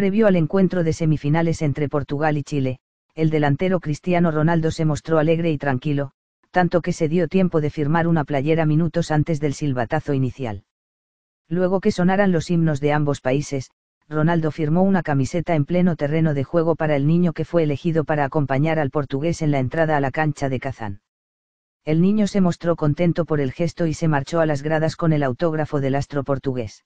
Previo al encuentro de semifinales entre Portugal y Chile, el delantero Cristiano Ronaldo se mostró alegre y tranquilo, tanto que se dio tiempo de firmar una playera minutos antes del silbatazo inicial. Luego que sonaran los himnos de ambos países, Ronaldo firmó una camiseta en pleno terreno de juego para el niño que fue elegido para acompañar al portugués en la entrada a la cancha de Kazán. El niño se mostró contento por el gesto y se marchó a las gradas con el autógrafo del astro portugués.